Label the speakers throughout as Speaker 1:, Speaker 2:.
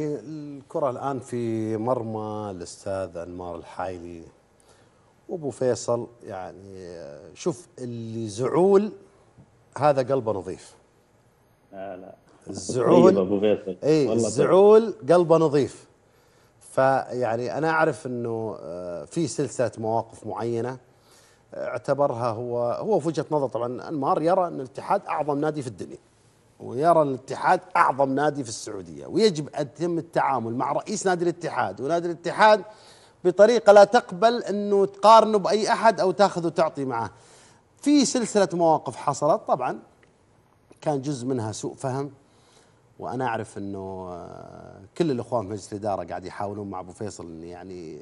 Speaker 1: الكرة الآن في مرمى الأستاذ أنمار الحايلي وأبو فيصل يعني شوف اللي زعول هذا قلبه نظيف
Speaker 2: لا لا الزعول طيب أبو فيصل أي طيب. الزعول
Speaker 1: قلبه نظيف فيعني أنا أعرف أنه آه، في سلسلة مواقف معينة آه، اعتبرها هو هو في وجهة نظر طبعا أنمار يرى أن الاتحاد أعظم نادي في الدنيا ويرى الاتحاد اعظم نادي في السعوديه ويجب ان يتم التعامل مع رئيس نادي الاتحاد ونادي الاتحاد بطريقه لا تقبل انه تقارنه باي احد او تاخذ وتعطي معه. في سلسله مواقف حصلت طبعا كان جزء منها سوء فهم وانا اعرف انه آه، كل الاخوان في مجلس الاداره قاعد يحاولون مع ابو فيصل انه يعني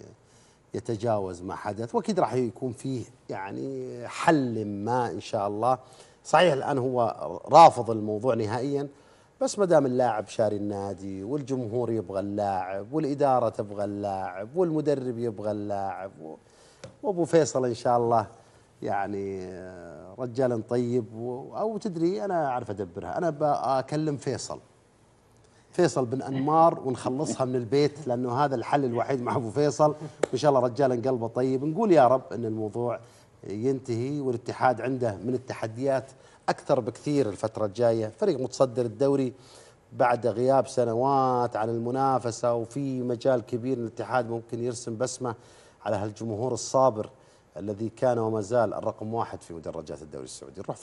Speaker 1: يتجاوز ما حدث واكيد راح يكون فيه يعني حل ما ان شاء الله صحيح الآن هو رافض الموضوع نهائيا بس ما دام اللاعب شاري النادي والجمهور يبغى اللاعب والإدارة تبغى اللاعب والمدرب يبغى اللاعب وأبو فيصل إن شاء الله يعني رجال طيب أو تدري أنا أعرف أدبرها أنا بأكلم فيصل فيصل بن انمار ونخلصها من البيت لانه هذا الحل الوحيد مع ابو فيصل وان شاء الله رجال قلبه طيب نقول يا رب ان الموضوع ينتهي والاتحاد عنده من التحديات أكثر بكثير الفترة الجاية فريق متصدر الدوري بعد غياب سنوات عن المنافسة وفي مجال كبير الاتحاد ممكن يرسم بسمة على هالجمهور الصابر الذي كان وما زال الرقم واحد في مدرجات الدوري السعودي نروح